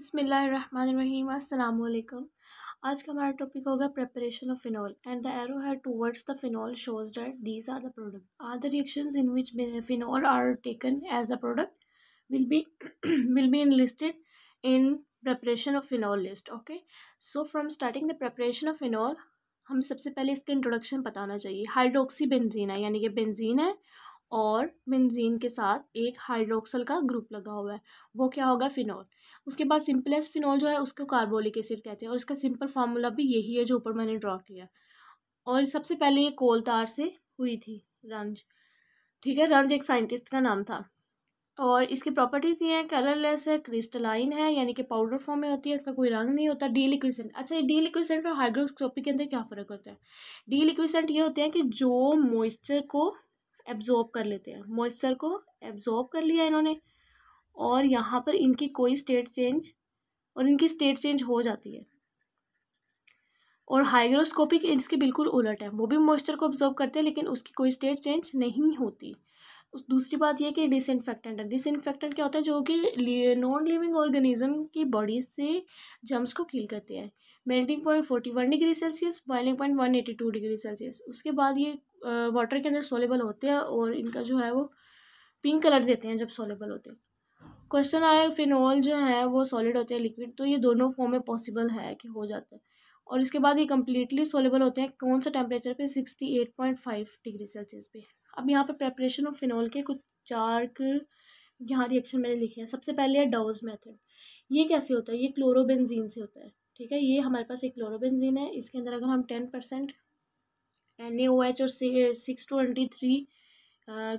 बसमीम अल्लाम आज का हमारा टॉपिक होगा preparation of phenol and the arrow head towards the phenol shows that these are the product are the reactions in which phenol are taken as a product will be will be enlisted in preparation of phenol list okay so from starting the preparation of phenol हमें सबसे पहले इसका introduction पता होना चाहिए hydroxy benzene है यानी कि बेंजीन है और बेंजीन के साथ एक हाइड्रोक्सल का ग्रुप लगा हुआ है वो क्या होगा फिनॉल उसके बाद सिंपलेस्ट फिनॉल जो है उसको कार्बोलिक एसिड कहते हैं और इसका सिंपल फार्मूला भी यही है जो ऊपर मैंने ड्रॉ किया और सबसे पहले ये कोल तार से हुई थी रंज ठीक है रंज एक साइंटिस्ट का नाम था और इसकी प्रॉपर्टीज़ ये हैं कलरलेस है क्रिस्टलाइन है यानी कि पाउडर फॉर्म में होती है इसका कोई रंग नहीं होता डी लिक्विसेंट अच्छा ये डी लिक्विसेंट और हाइड्रोस्कोपी के अंदर क्या फ़र्क होता है डी लिक्विसेंट ये होते हैं कि जो मॉइस्चर को एब्जॉर्ब कर लेते हैं मॉइस्चर को एब्जॉर्ब कर लिया इन्होंने और यहाँ पर इनकी कोई स्टेट चेंज और इनकी स्टेट चेंज हो जाती है और हाइग्रोस्कोपिक इसके बिल्कुल उलट है वो भी मॉइस्चर को ऑब्जर्व करते हैं लेकिन उसकी कोई स्टेट चेंज नहीं होती दूसरी बात यह कि डिसइनफेक्टेंट है डिसइनफेक्टेंट क्या होता है जो कि नॉन लिविंग ऑर्गेनिज्म की बॉडी से जम्स को किल करते हैं melting point forty one degree Celsius boiling point one eighty two degree Celsius उसके बाद ये वाटर के अंदर सोलेबल होते हैं और इनका जो है वो पिंक कलर देते हैं जब सोलेबल होते हैं क्वेश्चन आया फिनॉल जो है वो सॉलिड होते हैं लिक्विड तो ये दोनों फॉर्म में पॉसिबल है कि हो जाता है और इसके बाद ये कम्प्लीटली सोलेबल होते हैं कौन सा टेम्परेचर पे sixty eight point five degree Celsius पे अब यहाँ पे प्रेपरेशन ऑफ फिनॉल के कुछ चार यहाँ रिएक्शन मैंने लिखे हैं सबसे पहले है डाउज मेथड ये कैसे होता है ये क्लोरोबेंजीन से होता है ठीक है ये हमारे पास एक क्लोरोबेंजीन है इसके अंदर अगर हम ten percent N A O H और सिक्स ट्वेंटी थ्री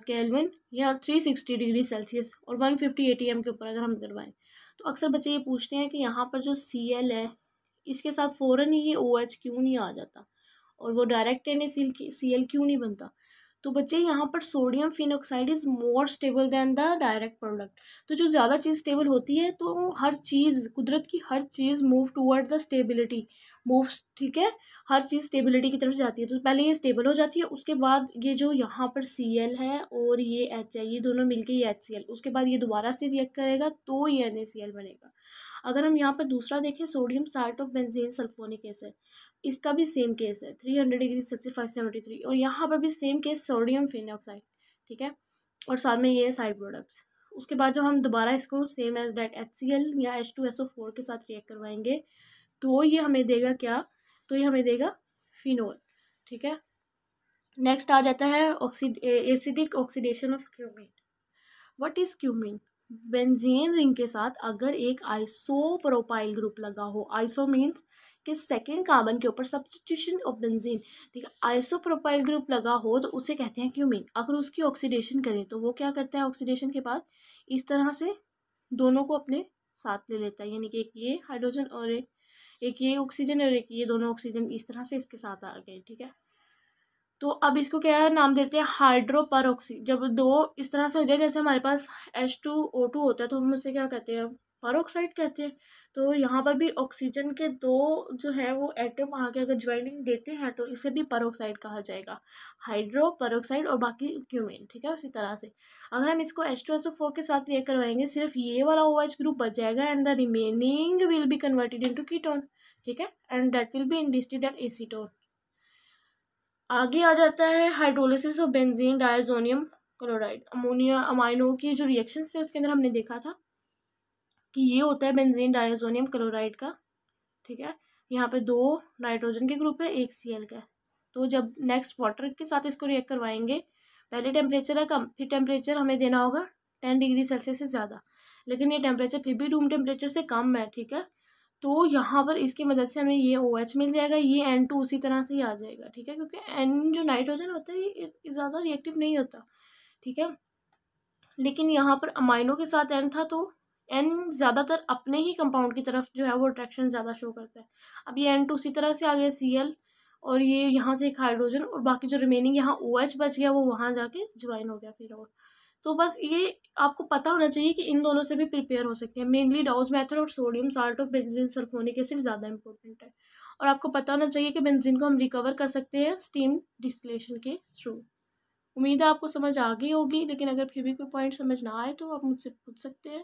कैलविन या थ्री सिक्सटी डिग्री सेल्सियस और one fifty A T M के ऊपर अगर हम करवाएं तो अक्सर बच्चे ये पूछते हैं कि यहाँ पर जो सी एल है इसके साथ फ़ौर ही ये ओ एच क्यों नहीं आ जाता और वो direct N A C L क्यों नहीं बनता तो बच्चे यहाँ पर sodium phenoxide is more stable than the direct product तो जो ज़्यादा चीज़ स्टेबल होती है तो हर चीज़ कुदरत की हर चीज़ move toward the stability moves ठीक है हर चीज़ स्टेबिलिटी की तरफ जाती है तो पहले ये स्टेबल हो जाती है उसके बाद ये जो यहाँ पर सी एल है और ये एच आई ये दोनों मिलके ये एच सी एल उसके बाद ये दोबारा से रिएक्ट करेगा तो ये एन ए सी एल बनेगा अगर हम यहाँ पर दूसरा देखें sodium salt of benzene sulphonic acid इसका भी सेम केस है three hundred degree Celsius five seventy three और यहाँ पर भी सेम केस सोडियम ऑक्साइड ठीक है और साथ में ये है साइड प्रोडक्ट्स उसके बाद जब हम दोबारा इसको same as that H C L या H two S O four के साथ रिएक्ट करवाएंगे तो ये हमें देगा क्या तो ये हमें देगा फिनोल ठीक है नेक्स्ट आ जाता है oxide acidic oxidation of cumene what is cumene benzene ring के साथ अगर एक आइसो प्रोपाइल ग्रुप लगा हो आइसो मीन्स कि सेकेंड कार्बन के ऊपर सब्सटीट्यूशन ऑफ बेंजीन ठीक है आइसो प्रोपाइल ग्रुप लगा हो तो उसे कहते हैं क्यूमिन अगर उसकी ऑक्सीडेशन करें तो वो क्या करता है ऑक्सीडेशन के बाद इस तरह से दोनों को अपने साथ ले लेता है यानी कि एक ये हाइड्रोजन और एक एक ये ऑक्सीजन और एक ये दोनों ऑक्सीजन इस तरह से इसके साथ आ गए ठीक है तो अब इसको क्या नाम देते हैं हाइड्रो पर जब दो इस तरह से हो जाए जैसे हमारे पास एच टू ओ टू होता है तो हम उससे क्या कहते हैं पारोक्साइड कहते हैं तो यहाँ पर भी ऑक्सीजन के दो जो है वो एटम आके अगर ज्वाइनिंग देते हैं तो इसे भी पारोक्साइड कहा जाएगा हाइड्रो परोक्साइड और बाकी क्यूमिन ठीक है उसी तरह से अगर हम इसको एस्ट्रोसोफो टू एस ओ के साथ ये करवाएंगे सिर्फ ये वाला ओ एच ग्रुप बच जाएगा and the remaining will be converted in ketone ठीक है and that will be indicated at acetone आगे आ जाता है hydrolysis of benzene diazonium chloride ammonia amino की जो रिएक्शन थे उसके अंदर हमने देखा था कि ये होता है बेंजीन डायोजोनियम क्लोराइड का ठीक है यहाँ पे दो नाइट्रोजन के ग्रुप है एक सी का है तो जब नेक्स्ट वाटर के साथ इसको रिएक्ट करवाएंगे पहले टेम्परेचर है कम फिर टेम्परेचर हमें देना होगा टेन डिग्री सेल्सियस से ज़्यादा लेकिन ये टेम्परेचर फिर भी रूम टेम्परेचर से कम है ठीक है तो यहाँ पर इसकी मदद से हमें ये ओ OH मिल जाएगा ये एन टू उसी तरह से ही आ जाएगा ठीक है क्योंकि एन जो नाइट्रोजन होता है ये ज़्यादा रिएक्टिव नहीं होता ठीक है लेकिन यहाँ पर अमाइनो के साथ एन था तो एन ज़्यादातर अपने ही कंपाउंड की तरफ जो है वो अट्रैक्शन ज़्यादा शो करता है अब ये एन टू उसी तरह से आ गया सी एल और ये यहाँ से एक हाइड्रोजन और बाकी जो रिमेनिंग यहाँ ओ OH एच बच गया वो वहाँ जाके ज्वाइन हो गया फिर और तो बस ये आपको पता होना चाहिए कि इन दोनों से भी प्रिपेयर हो सकते हैं मेनली डाउज मैथड और सोडियम साल्ट और बेंजिन सल्फोनिक एसिड ज़्यादा इंपॉर्टेंट है और आपको पता होना चाहिए कि बेंजिन को हम रिकवर कर सकते हैं स्टीम डिस्टिलेशन के थ्रू उम्मीद है आपको समझ आ गई होगी लेकिन अगर फिर भी कोई पॉइंट समझ ना आए तो आप मुझसे पूछ सकते हैं